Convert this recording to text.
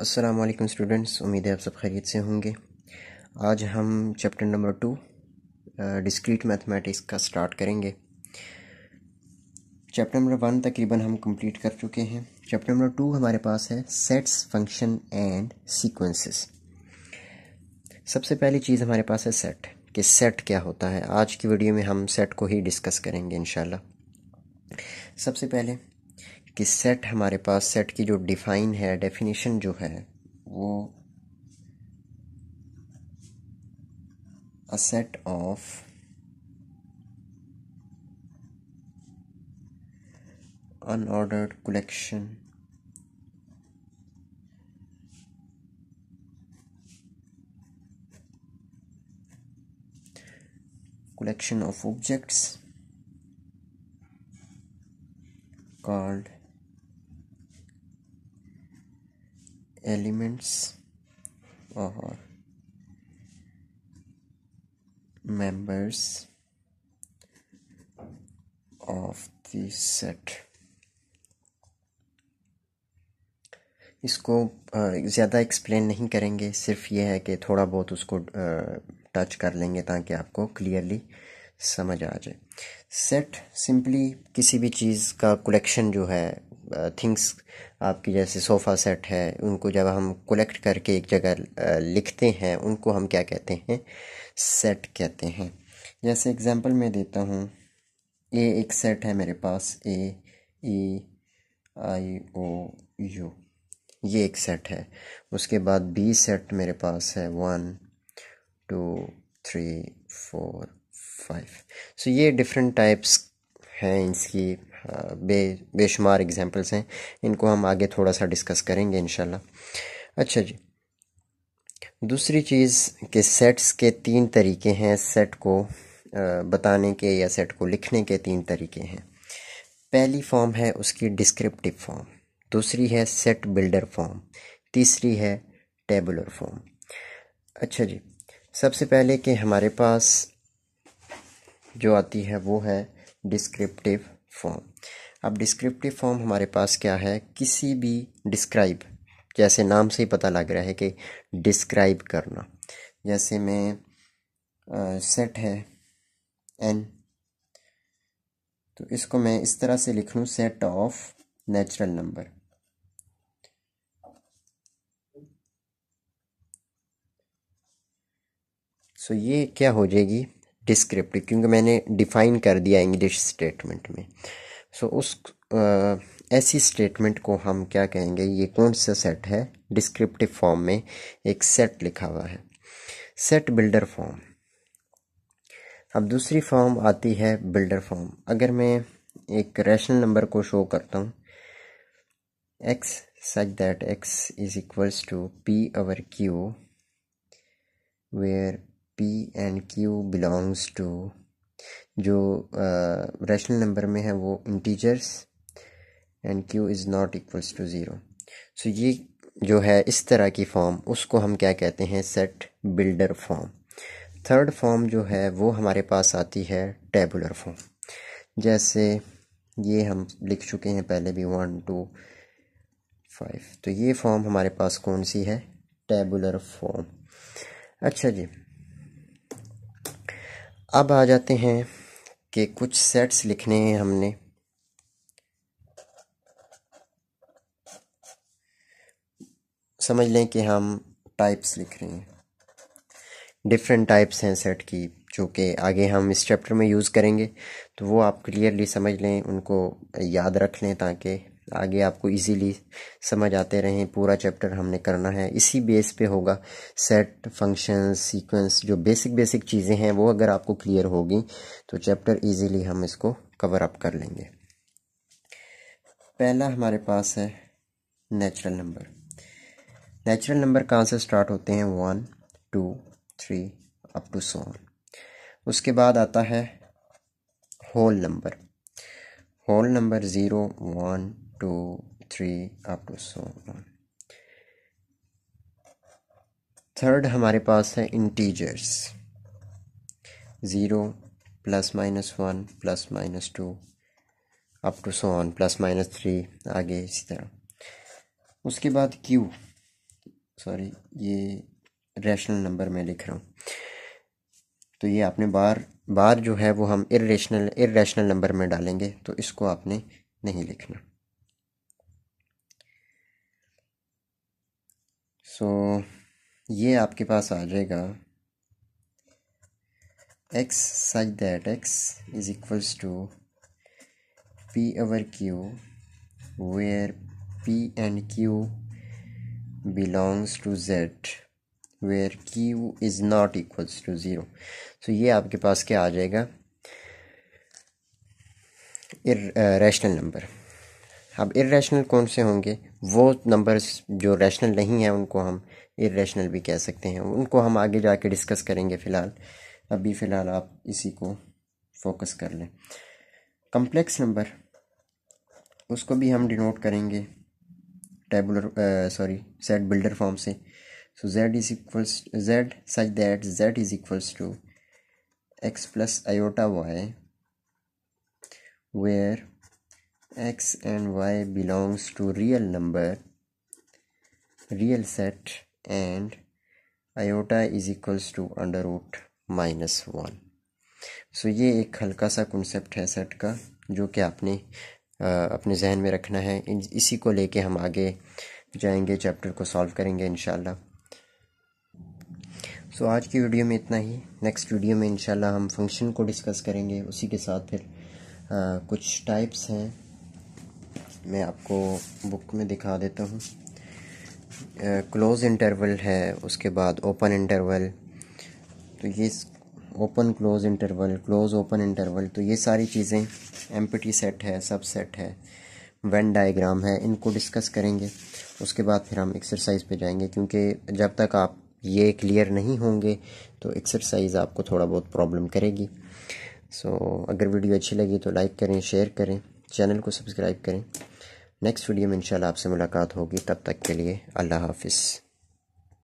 Aslam students उम्मीद है आप सब खैरियत से होंगे आज हम chapter number two discrete mathematics का स्टार्ट करेंगे चैप्टर नंबर वन तकरीबन हम कंप्लीट कर चुके हैं चैप्टर नंबर टू हमारे पास है सेट्स फंक्शन एंड सीक्वेंसेस सबसे पहली चीज़ हमारे पास है सेट कि सेट क्या होता है आज की वीडियो में हम सेट को ही डिस्कस करेंगे इन सबसे पहले कि सेट हमारे पास सेट की जो डिफाइन है डेफिनेशन जो है वो a set of unordered collection collection of objects called elements और मेंबर्स ऑफ दिस सेट इसको ज़्यादा एक्सप्लेन नहीं करेंगे सिर्फ ये है कि थोड़ा बहुत उसको टच कर लेंगे ताकि आपको क्लियरली समझ आ जाए सेट सिंपली किसी भी चीज़ का कलेक्शन जो है थिंग्स आपकी जैसे सोफ़ा सेट है उनको जब हम कलेक्ट करके एक जगह लिखते हैं उनको हम क्या कहते हैं सेट कहते हैं जैसे एग्जांपल मैं देता हूँ ए एक सेट है मेरे पास ए ई आई ओ यू ये एक सेट है उसके बाद बी सेट मेरे पास है one two three four five so ये डिफरेंट टाइप्स हैं इसकी हाँ, बे बेशुमार एग्जांपल्स हैं इनको हम आगे थोड़ा सा डिस्कस करेंगे इन अच्छा जी दूसरी चीज़ के सेट्स के तीन तरीके हैं सेट को बताने के या सेट को लिखने के तीन तरीके हैं पहली फॉर्म है उसकी डिस्क्रिप्टिव फॉर्म दूसरी है सेट बिल्डर फॉर्म तीसरी है टेबुलर फॉर्म अच्छा जी सबसे पहले कि हमारे पास जो आती है वो है डिस्क्रिप्टिव फॉर्म अब डिस्क्रिप्टिव फॉर्म हमारे पास क्या है किसी भी डिस्क्राइब जैसे नाम से ही पता लग रहा है कि डिस्क्राइब करना जैसे मैं आ, सेट है एन तो इसको मैं इस तरह से लिख लूँ set of natural number so ये क्या हो जाएगी डिस्क्रिप्टिव क्योंकि मैंने डिफ़ाइन कर दिया इंग्लिश स्टेटमेंट में सो so, उस ऐसी स्टेटमेंट को हम क्या कहेंगे ये कौन सा सेट है डिस्क्रिप्टिव फॉर्म में एक सेट लिखा हुआ है सेट बिल्डर फॉर्म अब दूसरी फॉर्म आती है बिल्डर फॉर्म अगर मैं एक रैशनल नंबर को शो करता हूँ x such that x is equals to p over q where p and q belongs to जो रैशनल नंबर में है वो integers and q is not equals to zero so ये जो है इस तरह की फॉर्म उसको हम क्या कहते हैं set builder form third form जो है वो हमारे पास आती है टेबुलर फॉर्म जैसे ये हम लिख चुके हैं पहले भी वन टू फाइव तो ये फॉर्म हमारे पास कौन सी है टेबुलर फॉर्म अच्छा जी अब आ जाते हैं कि कुछ सेट्स लिखने हैं हमने समझ लें कि हम टाइप्स लिख रहे हैं डिफरेंट टाइप्स हैं सेट की जो कि आगे हम इस चैप्टर में यूज़ करेंगे तो वो आप क्लियरली समझ लें उनको याद रख लें ताकि आगे आपको इजीली समझ आते रहें पूरा चैप्टर हमने करना है इसी बेस पे होगा सेट फंक्शन सीक्वेंस जो बेसिक बेसिक चीज़ें हैं वो अगर आपको क्लियर होगी तो चैप्टर इजीली हम इसको कवर अप कर लेंगे पहला हमारे पास है नेचुरल नंबर नेचुरल नंबर कहाँ से स्टार्ट होते हैं one two three up to so on उसके बाद आता है whole number whole number zero one two, three, up to so on. Third हमारे पास है integers zero plus minus one plus minus two up to so on plus minus three आगे इसी तरह उसके बाद क्यू सॉरी ये रैशनल नंबर मैं लिख रहा हूँ तो ये आपने बार बार जो है वो हम इरेशनल इेशनल नंबर में डालेंगे तो इसको आपने नहीं लिखना सो so, ये आपके पास आ जाएगा x such that x is equals to p over q where p and q belongs to Z where q is not equals to zero so ये आपके पास क्या आ जाएगा रैशनल नंबर अब इरेशनल कौन से होंगे वो नंबर्स जो रैशनल नहीं हैं उनको हम इरेशनल भी कह सकते हैं उनको हम आगे जाके डिस्कस करेंगे फ़िलहाल अभी फ़िलहाल आप इसी को फोकस कर लें कम्प्लेक्स नंबर उसको भी हम डिनोट करेंगे tabular sorry set builder form से so Z is equals Z such that Z is equals to x plus iota y where x and y belongs to real number real set and iota is equals to under root minus one so ये एक हल्का सा concept है set का जो कि आपने आ, अपने जहन में रखना है इसी को लेके हम आगे जाएंगे चैप्टर को सॉल्व करेंगे इन सो so, आज की वीडियो में इतना ही नेक्स्ट वीडियो में इंशाल्लाह हम फंक्शन को डिस्कस करेंगे उसी के साथ फिर आ, कुछ टाइप्स हैं मैं आपको बुक में दिखा देता हूँ क्लोज इंटरवल है उसके बाद ओपन इंटरवल तो ये open close interval close open interval तो ये सारी चीज़ें एम सेट है सब सेट है वन डायग्राम है इनको डिस्कस करेंगे उसके बाद फिर हम एक्सरसाइज पे जाएंगे क्योंकि जब तक आप ये क्लियर नहीं होंगे तो एक्सरसाइज आपको थोड़ा बहुत प्रॉब्लम करेगी सो so, अगर वीडियो अच्छी लगी तो लाइक करें शेयर करें चैनल को सब्सक्राइब करें नेक्स्ट वीडियो में इंशाल्लाह आपसे मुलाकात होगी तब तक के लिए अल्लाह हाफिज़